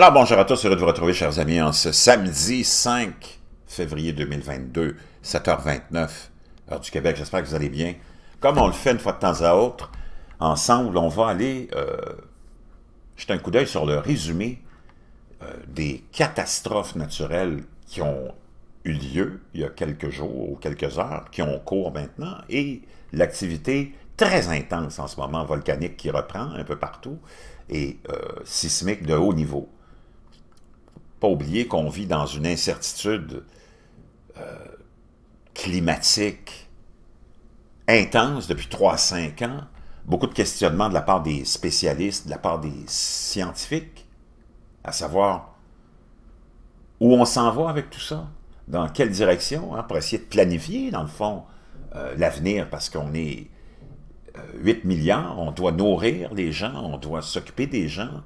Alors bonjour à tous, heureux de vous retrouver chers amis en ce samedi 5 février 2022, 7h29, heure du Québec, j'espère que vous allez bien. Comme on le fait une fois de temps à autre, ensemble on va aller euh, jeter un coup d'œil sur le résumé euh, des catastrophes naturelles qui ont eu lieu il y a quelques jours ou quelques heures, qui ont cours maintenant, et l'activité très intense en ce moment volcanique qui reprend un peu partout, et euh, sismique de haut niveau pas oublier qu'on vit dans une incertitude euh, climatique intense depuis 3-5 ans, beaucoup de questionnements de la part des spécialistes, de la part des scientifiques, à savoir où on s'en va avec tout ça, dans quelle direction, hein, pour essayer de planifier, dans le fond, euh, l'avenir, parce qu'on est 8 euh, milliards, on doit nourrir les gens, on doit s'occuper des gens,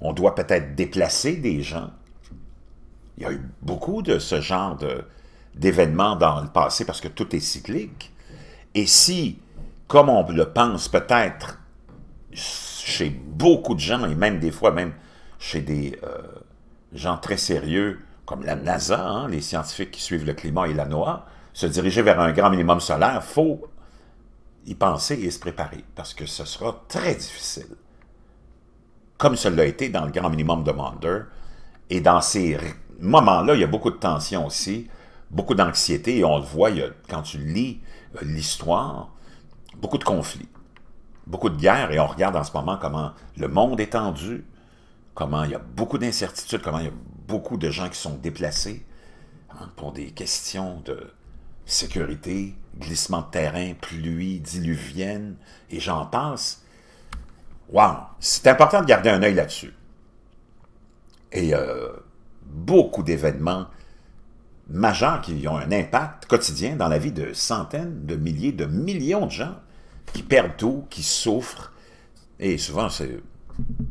on doit peut-être déplacer des gens. Il y a eu beaucoup de ce genre d'événements dans le passé parce que tout est cyclique. Et si, comme on le pense peut-être chez beaucoup de gens, et même des fois même chez des euh, gens très sérieux comme la NASA, hein, les scientifiques qui suivent le climat et la NOAA, se diriger vers un grand minimum solaire, il faut y penser et se préparer, parce que ce sera très difficile. Comme cela a été dans le grand minimum de Mander et dans ces moment-là, il y a beaucoup de tension aussi, beaucoup d'anxiété, et on le voit quand tu lis euh, l'histoire, beaucoup de conflits, beaucoup de guerres, et on regarde en ce moment comment le monde est tendu, comment il y a beaucoup d'incertitudes, comment il y a beaucoup de gens qui sont déplacés hein, pour des questions de sécurité, glissement de terrain, pluie, diluvienne, et j'en passe. waouh C'est important de garder un œil là-dessus. Et euh, beaucoup d'événements majeurs qui ont un impact quotidien dans la vie de centaines, de milliers, de millions de gens qui perdent tout, qui souffrent, et souvent, c'est,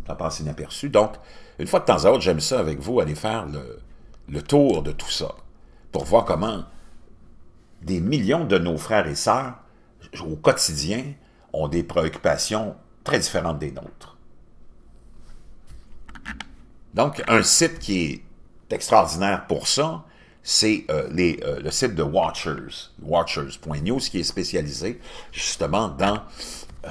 ça passe inaperçu. Donc, une fois de temps à autre, j'aime ça avec vous, aller faire le tour de tout ça, pour voir comment des millions de nos frères et sœurs, au quotidien, ont des préoccupations très différentes des nôtres. Donc, un site qui est extraordinaire pour ça, c'est euh, euh, le site de Watchers, watchers.news, qui est spécialisé justement dans euh,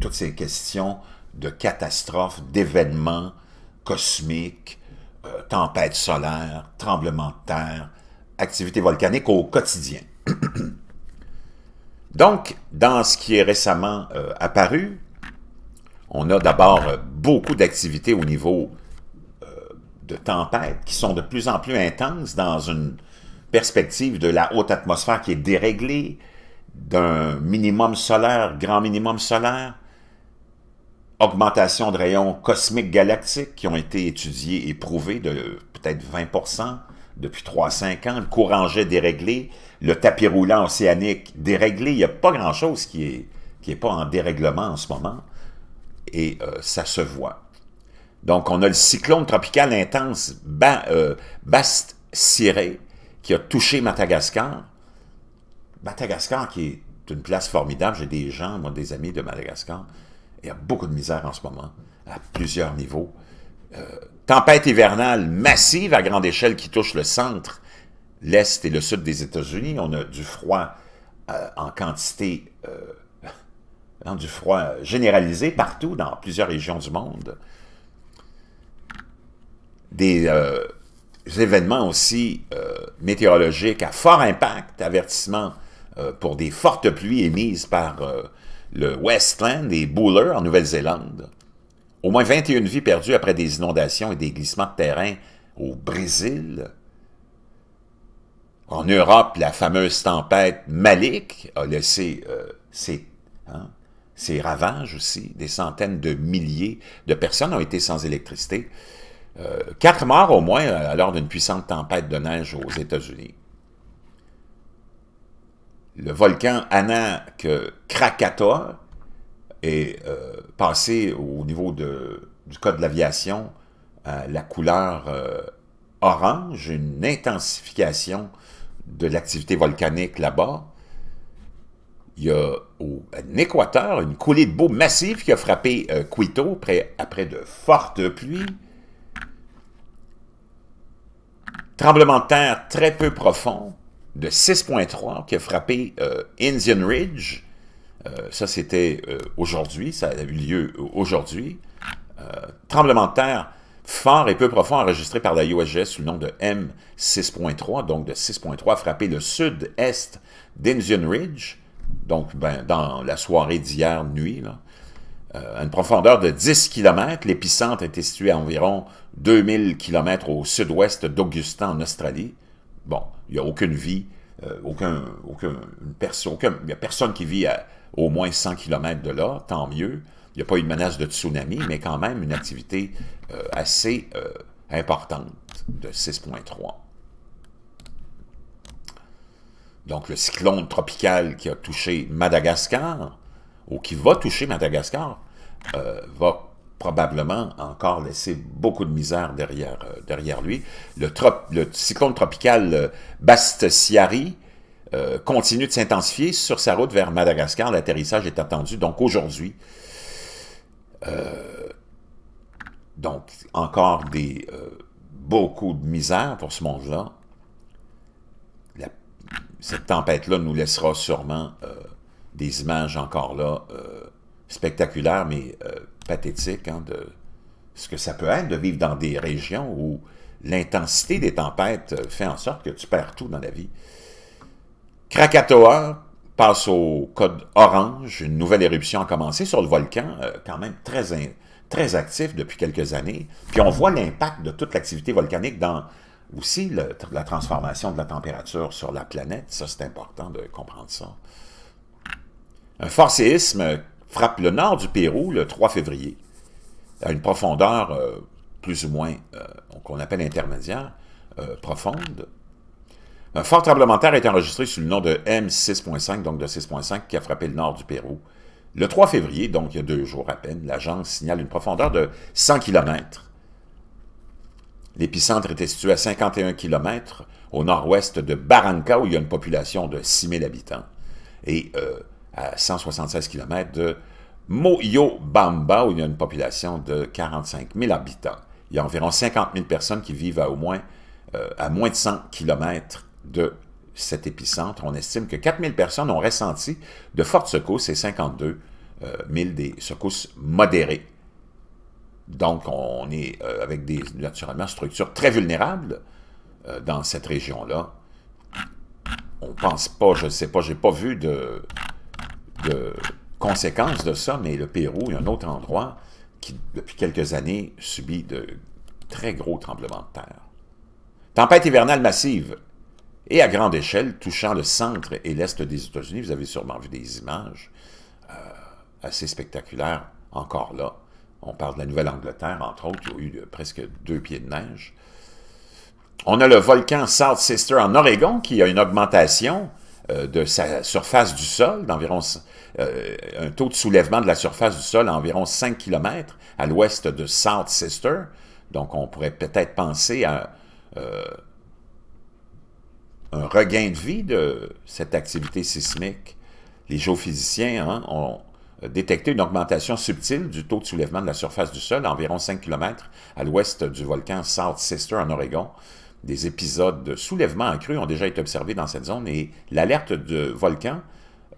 toutes ces questions de catastrophes, d'événements cosmiques, tempêtes solaires, tremblements de terre, activités volcaniques au quotidien. Donc, dans ce qui est récemment apparu, on a d'abord beaucoup d'activités au niveau de tempêtes qui sont de plus en plus intenses dans une perspective de la haute atmosphère qui est déréglée, d'un minimum solaire, grand minimum solaire, augmentation de rayons cosmiques galactiques qui ont été étudiés et prouvés de peut-être 20 depuis 3-5 ans, le courant jet déréglé, le tapis roulant océanique déréglé, il n'y a pas grand-chose qui est, qui est pas en dérèglement en ce moment, et euh, ça se voit. Donc, on a le cyclone tropical intense euh, basse qui a touché Madagascar. Madagascar qui est une place formidable. J'ai des gens, moi, des amis de Madagascar. Il y a beaucoup de misère en ce moment, à plusieurs niveaux. Euh, tempête hivernale massive à grande échelle qui touche le centre, l'est et le sud des États-Unis. On a du froid euh, en quantité, du froid généralisé partout dans plusieurs régions du monde. Euh, des événements aussi euh, météorologiques à fort impact, avertissement euh, pour des fortes pluies émises par le Westland et Buller en Nouvelle-Zélande. Au moins 21 vies perdues après des inondations et des glissements de terrain au Brésil. En Europe, la fameuse tempête Malik a laissé hein, ses, ravages aussi. Des centaines de milliers de personnes ont été sans électricité. Euh, quatre morts au moins lors d'une puissante tempête de neige aux États-Unis. Le volcan Anak euh, Krakatoa est euh, passé au niveau du code de l'aviation à la couleur orange, une intensification de l'activité volcanique là-bas. Il y a au en Équateur une coulée de boue massive qui a frappé Quito après de fortes pluies. Tremblement de terre très peu profond de 6.3 qui a frappé euh, Indian Ridge. Euh, ça, c'était euh, aujourd'hui, ça a eu lieu aujourd'hui. tremblement de terre fort et peu profond enregistré par la USGS sous le nom de M6.3, donc de 6.3 a frappé le sud-est d'Indian Ridge, donc ben, dans la soirée d'hier nuit à euh, une profondeur de 10 km. L'épicentre était situé à environ 2000 km au sud-ouest d'Augusta, en Australie. Bon, il n'y a aucune vie, euh, aucune personne, il n'y a personne qui vit à au moins 100 km de là, tant mieux. Il n'y a pas eu de menace de tsunami, mais quand même une activité euh, assez importante de 6.3. Donc le cyclone tropical qui a touché Madagascar, ou qui va toucher Madagascar, euh, va probablement encore laisser beaucoup de misère derrière, euh, derrière lui. Le, cyclone tropical euh, Bastiari continue de s'intensifier sur sa route vers Madagascar. L'atterrissage est attendu donc aujourd'hui. donc encore des, beaucoup de misère pour ce monde-là. Cette tempête-là nous laissera sûrement des images encore là euh, spectaculaires, mais euh, pathétiques, hein, de ce que ça peut être de vivre dans des régions où l'intensité des tempêtes fait en sorte que tu perds tout dans la vie. Krakatoa passe au code orange, une nouvelle éruption a commencé sur le volcan, euh, quand même très, très actif depuis quelques années. Puis on voit l'impact de toute l'activité volcanique dans aussi la transformation de la température sur la planète. Ça, c'est important de comprendre ça. Un fort séisme frappe le nord du Pérou le 3 février, à une profondeur euh, plus ou moins euh, qu'on appelle intermédiaire, euh, profonde. Un fort tremblement est enregistré sous le nom de M6.5, donc de 6.5, qui a frappé le nord du Pérou. Le 3 février, donc il y a deux jours à peine, l'agence signale une profondeur de 100 km. L'épicentre était situé à 51 km au nord-ouest de Barranca, où il y a une population de 6000 habitants. Et à 176 km de Moyobamba, où il y a une population de 45 000 habitants. Il y a environ 50 000 personnes qui vivent à au moins euh, à moins de 100 km de cet épicentre. On estime que 4 000 personnes ont ressenti de fortes secousses et 52 000 euh, des secousses modérées. Donc, on est euh, avec des, naturellement, structures très vulnérables dans cette région-là. On pense pas, je ne sais pas, j'ai pas vu de, de conséquences de ça, mais le Pérou est un autre endroit qui, depuis quelques années, subit de très gros tremblements de terre. Tempête hivernale massive et à grande échelle, touchant le centre et l'est des États-Unis. Vous avez sûrement vu des images euh, assez spectaculaires encore là. On parle de la Nouvelle-Angleterre, entre autres, y a eu presque deux pieds de neige. On a le volcan South Sister en Oregon qui a une augmentation euh, de sa surface du sol, d'environ euh, un taux de soulèvement de la surface du sol à environ 5 km à l'ouest de South Sister. Donc, on pourrait peut-être penser à euh, un regain de vie de cette activité sismique. Les géophysiciens hein, ont détecté une augmentation subtile du taux de soulèvement de la surface du sol à environ 5 km à l'ouest du volcan South Sister en Oregon des épisodes de soulèvements accrus ont déjà été observés dans cette zone et l'alerte de volcan,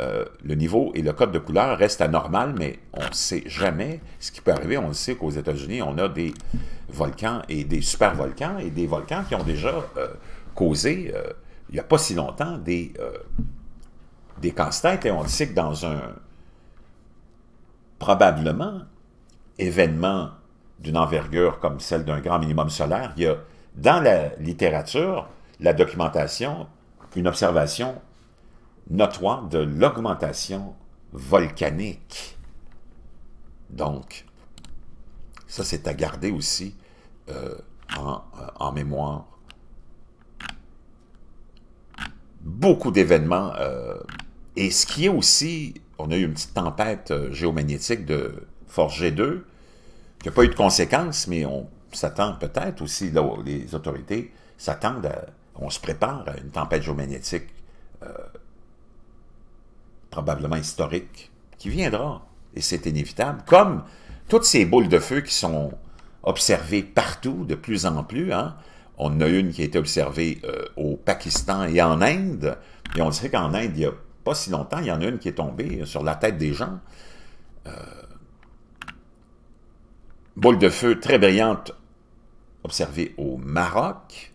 euh, le niveau et le code de couleur restent anormales, mais on ne sait jamais ce qui peut arriver. On sait qu'aux États-Unis, on a des volcans et des supervolcans et des volcans qui ont déjà euh, causé, euh, il n'y a pas si longtemps, des, des casse et on sait que dans un probablement événement d'une envergure comme celle d'un grand minimum solaire, il y a dans la littérature, la documentation, une observation notoire de l'augmentation volcanique. Donc, ça c'est à garder aussi euh, en, mémoire. Beaucoup d'événements. Euh, et ce qui est aussi, on a eu une petite tempête euh, géomagnétique de Forge 2, qui n'a pas eu de conséquences, mais on s'attendent peut-être aussi, les autorités s'attendent On se prépare à une tempête géomagnétique euh, probablement historique qui viendra, et c'est inévitable, comme toutes ces boules de feu qui sont observées partout, de plus en plus. Hein? On a une qui a été observée euh, au Pakistan et en Inde, et on sait qu'en Inde, il n'y a pas si longtemps, il y en a une qui est tombée euh, sur la tête des gens. boule de feu très brillante observé au Maroc.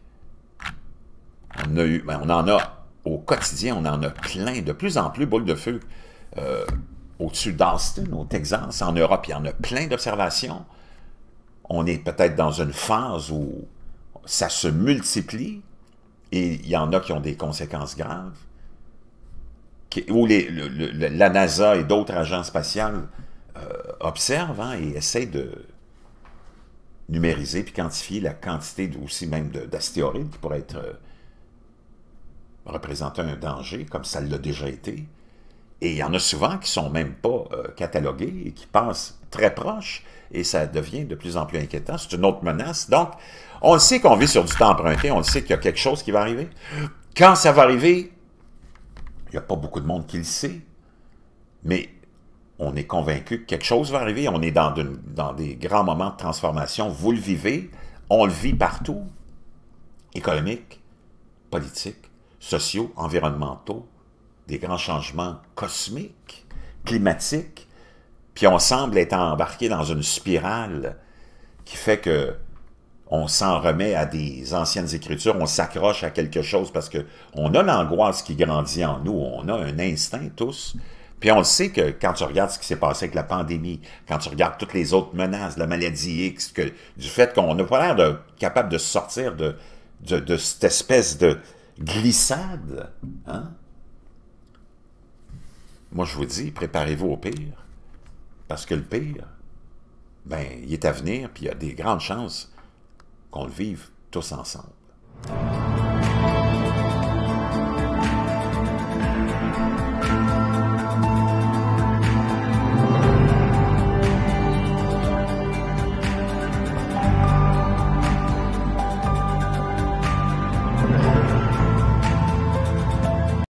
Ben, on, en a au quotidien, on en a plein, de plus en plus, boules de feu, euh, au-dessus d'Austin, au Texas, en Europe, il y en a plein d'observations. On est peut-être dans une phase où ça se multiplie et il y en a qui ont des conséquences graves. où la NASA et d'autres agences spatiales euh, observent hein, et essayent de, numériser puis quantifier la quantité aussi même d'astéroïdes qui pourraient être euh, représenter un danger, comme ça l'a déjà été. Et il y en a souvent qui ne sont même pas euh, catalogués et qui passent très proche, et ça devient de plus en plus inquiétant. C'est une autre menace. Donc, on le sait qu'on vit sur du temps emprunté, on le sait qu'il y a quelque chose qui va arriver. Quand ça va arriver, il n'y a pas beaucoup de monde qui le sait, mais on est convaincu que quelque chose va arriver. On est dans, des grands moments de transformation. Vous le vivez, on le vit partout. Économique, politique, sociaux, environnementaux, des grands changements cosmiques, climatiques. Puis on semble être embarqué dans une spirale qui fait que on s'en remet à des anciennes écritures, on s'accroche à quelque chose parce que a l'angoisse qui grandit en nous, on a un instinct tous puis on le sait que quand tu regardes ce qui s'est passé avec la pandémie, quand tu regardes toutes les autres menaces, la maladie X, que, du fait qu'on n'a pas l'air de, capable de sortir de, cette espèce de glissade, hein? Moi, je vous dis, préparez-vous au pire. Parce que le pire, ben, il est à venir, puis il y a des grandes chances qu'on le vive tous ensemble.